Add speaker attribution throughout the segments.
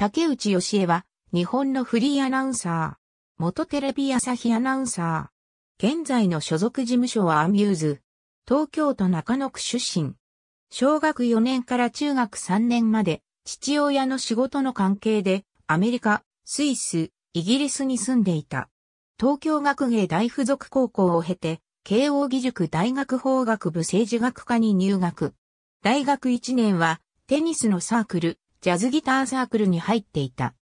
Speaker 1: 竹内義恵は、日本のフリーアナウンサー。元テレビ朝日アナウンサー。現在の所属事務所はアミューズ。東京都中野区出身。小学4年から中学3年まで、父親の仕事の関係で、アメリカ、スイス、イギリスに住んでいた。東京学芸大附属高校を経て、慶応義塾大学法学部政治学科に入学。大学1年は、テニスのサークル、ジャズギターサークルに入っていた。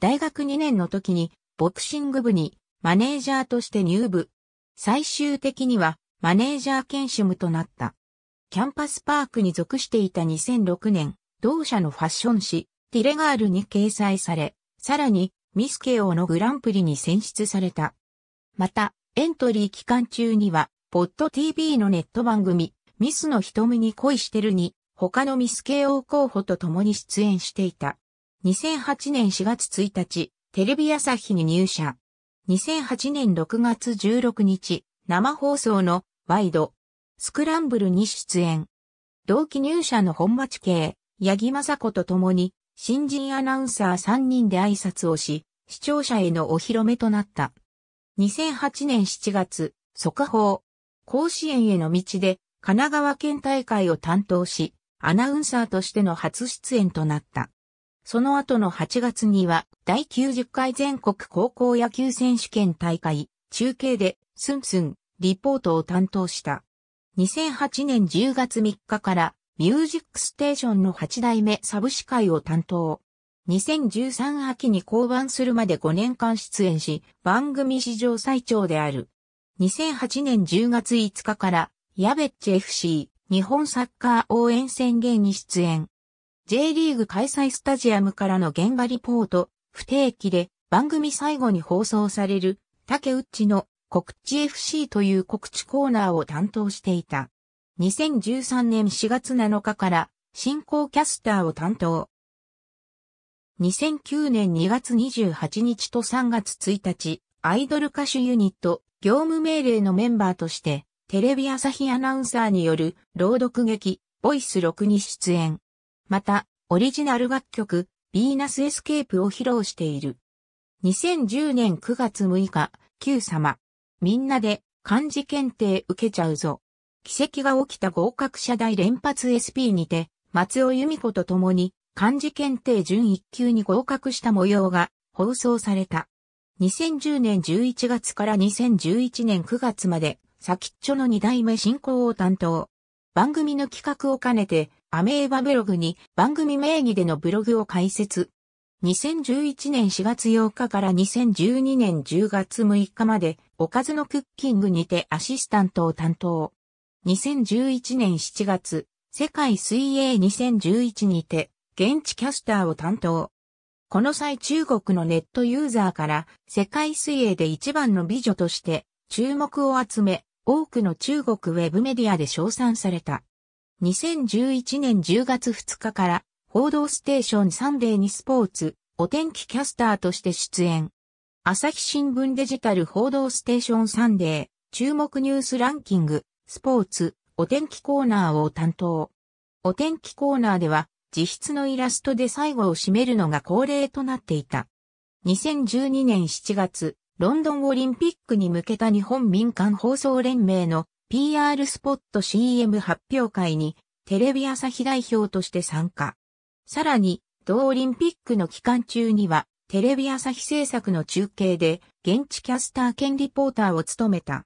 Speaker 1: 大学2年の時にボクシング部にマネージャーとして入部。最終的にはマネージャー兼主務となった。キャンパスパークに属していた2006年、同社のファッション誌、ティレガールに掲載され、さらにミスケオのグランプリに選出された。また、エントリー期間中には、ポッド TV のネット番組、ミスの瞳に恋してるに他のミス慶応候補と共に出演していた。2008年4月1日、テレビ朝日に入社。2008年6月16日、生放送のワイド、スクランブルに出演。同期入社の本町系、八木雅子と共に、新人アナウンサー3人で挨拶をし、視聴者へのお披露目となった。2008年7月、速報、甲子園への道で神奈川県大会を担当し、アナウンサーとしての初出演となった。その後の8月には、第90回全国高校野球選手権大会、中継で、スンスン、リポートを担当した。2008年10月3日から、ミュージックステーションの8代目サブ司会を担当。2013秋に降板するまで5年間出演し、番組史上最長である。2008年10月5日から、ヤベッチ FC、日本サッカー応援宣言に出演。J リーグ開催スタジアムからの現場リポート、不定期で番組最後に放送される竹内の告知 FC という告知コーナーを担当していた。2013年4月7日から進行キャスターを担当。2009年2月28日と3月1日、アイドル歌手ユニット業務命令のメンバーとしてテレビ朝日アナウンサーによる朗読劇、ボイス6に出演。また、オリジナル楽曲、ヴィーナスエスケープを披露している。2010年9月6日、Q 様。みんなで漢字検定受けちゃうぞ。奇跡が起きた合格者大連発 SP にて、松尾由美子と共に漢字検定準1級に合格した模様が放送された。2010年11月から2011年9月まで先っちょの二代目進行を担当。番組の企画を兼ねて、アメーバブログに番組名義でのブログを開設。2011年4月8日から2012年10月6日まで、おかずのクッキングにてアシスタントを担当。2011年7月、世界水泳2011にて、現地キャスターを担当。この際中国のネットユーザーから世界水泳で一番の美女として注目を集め、多くの中国ウェブメディアで称賛された。2011年10月2日から、報道ステーションサンデーにスポーツ、お天気キャスターとして出演。朝日新聞デジタル報道ステーションサンデー、注目ニュースランキング、スポーツ、お天気コーナーを担当。お天気コーナーでは、自筆のイラストで最後を締めるのが恒例となっていた。2012年7月、ロンドンオリンピックに向けた日本民間放送連盟の PR スポット CM 発表会にテレビ朝日代表として参加。さらに、同オリンピックの期間中には、テレビ朝日制作の中継で、現地キャスター兼リポーターを務めた。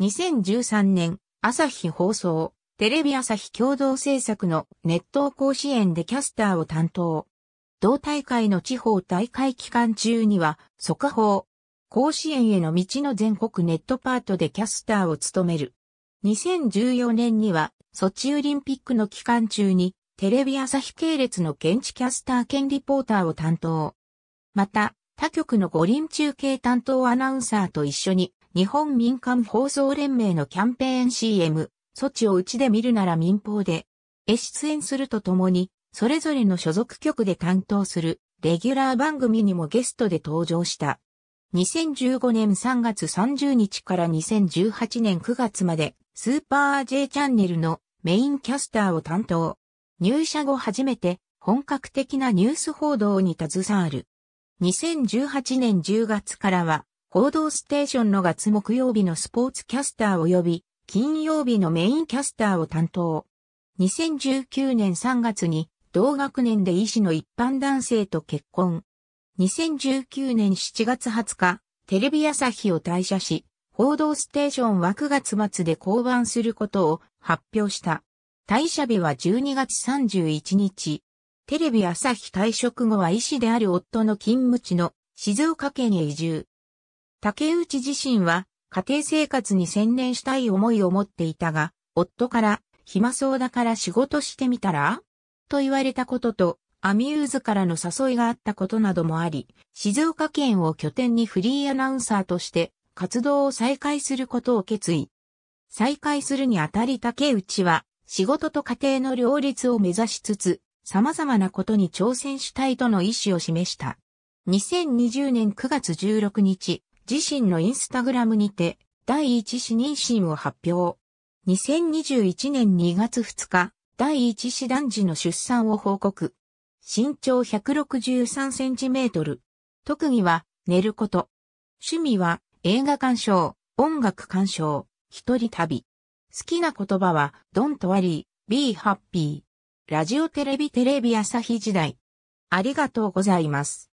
Speaker 1: 2013年、朝日放送、テレビ朝日共同制作の熱湯甲子園でキャスターを担当。同大会の地方大会期間中には、速報、甲子園への道の全国ネットパートでキャスターを務める。2014年には、ソチオリンピックの期間中に、テレビ朝日系列の現地キャスター兼リポーターを担当。また、他局の五輪中継担当アナウンサーと一緒に、日本民間放送連盟のキャンペーン CM、ソチをうちで見るなら民放で、出演するとともに、それぞれの所属局で担当するレギュラー番組にもゲストで登場した。2015年3月30日から2018年9月まで、スーパー J チャンネルのメインキャスターを担当。入社後初めて本格的なニュース報道に携わる。2018年10月からは、報道ステーションの月木曜日のスポーツキャスター及び、金曜日のメインキャスターを担当。2019年3月に、同学年で医師の一般男性と結婚。2019年7月20日、テレビ朝日を退社し、報道ステーションは9月末で降板することを発表した。退社日は12月31日。テレビ朝日退職後は医師である夫の勤務地の静岡県へ移住。竹内自身は家庭生活に専念したい思いを持っていたが、夫から暇そうだから仕事してみたらと言われたことと、アミューズからの誘いがあったことなどもあり、静岡県を拠点にフリーアナウンサーとして活動を再開することを決意。再開するにあたり竹内は仕事と家庭の両立を目指しつつ、様々なことに挑戦したいとの意思を示した。2020年9月16日、自身のインスタグラムにて、第一子妊娠を発表。2021年2月2日、第一子男児の出産を報告。身長163センチメートル。特技は寝ること。趣味は映画鑑賞、音楽鑑賞、一人旅。好きな言葉はドントアリー、ビーハッピー。ラジオテレビテレビ朝日時代。ありがとうございます。